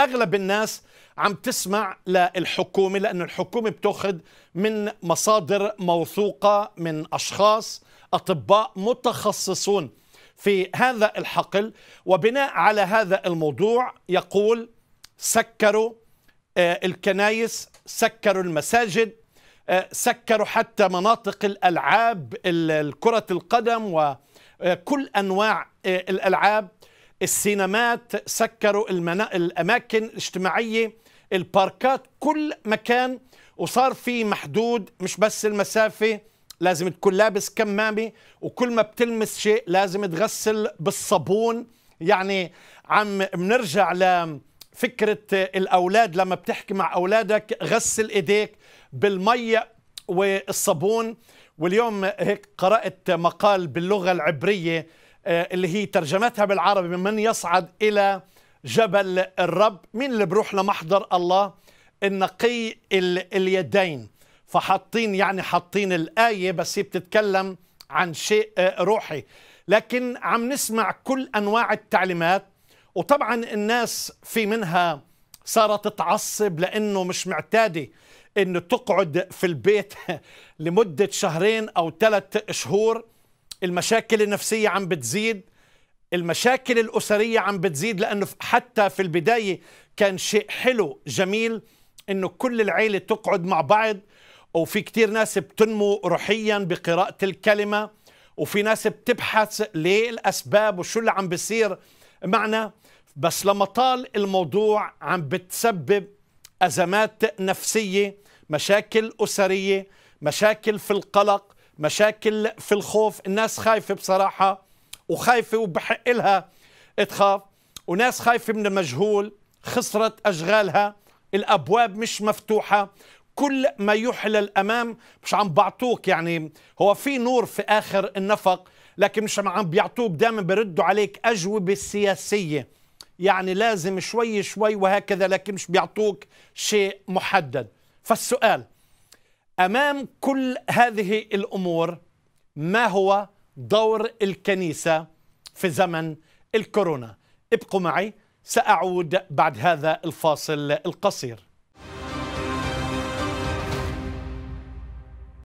اغلب الناس عم تسمع للحكومه لانه الحكومه بتاخذ من مصادر موثوقه من اشخاص اطباء متخصصون في هذا الحقل وبناء على هذا الموضوع يقول سكروا آه، الكنايس سكروا المساجد آه، سكروا حتى مناطق الالعاب كره القدم وكل انواع آه، الالعاب السينمات سكروا المنا... الأماكن الاجتماعية الباركات كل مكان وصار في محدود مش بس المسافة لازم تكون لابس كمامة وكل ما بتلمس شيء لازم تغسل بالصابون يعني عم بنرجع لفكرة الأولاد لما بتحكي مع أولادك غسل إيديك بالمية والصابون واليوم هيك قرأت مقال باللغة العبرية آه، اللي هي ترجمتها بالعربي من يصعد إلى جبل الرب مين اللي بروح لمحضر الله النقي اليدين فحاطين يعني حاطين الآية بس هي بتتكلم عن شيء آه، روحي لكن عم نسمع كل أنواع التعليمات وطبعا الناس في منها صارت تعصب لأنه مش معتادة أنه تقعد في البيت لمدة شهرين أو ثلاث شهور المشاكل النفسية عم بتزيد المشاكل الأسرية عم بتزيد لأنه حتى في البداية كان شيء حلو جميل أنه كل العيلة تقعد مع بعض وفي كتير ناس بتنمو روحيا بقراءة الكلمة وفي ناس بتبحث ليه الأسباب وشو اللي عم بيصير معنا بس لما طال الموضوع عم بتسبب أزمات نفسية مشاكل أسرية مشاكل في القلق مشاكل في الخوف الناس خايفة بصراحة وخايفة وبحق لها تخاف وناس خايفة من المجهول خسرت أشغالها الأبواب مش مفتوحة كل ما يحلى الأمام مش عم بعطوك يعني هو في نور في آخر النفق لكن مش عم بيعطوك دائما بردوا عليك أجوبة سياسية يعني لازم شوي شوي وهكذا لكن مش بيعطوك شيء محدد فالسؤال امام كل هذه الامور ما هو دور الكنيسه في زمن الكورونا ابقوا معي ساعود بعد هذا الفاصل القصير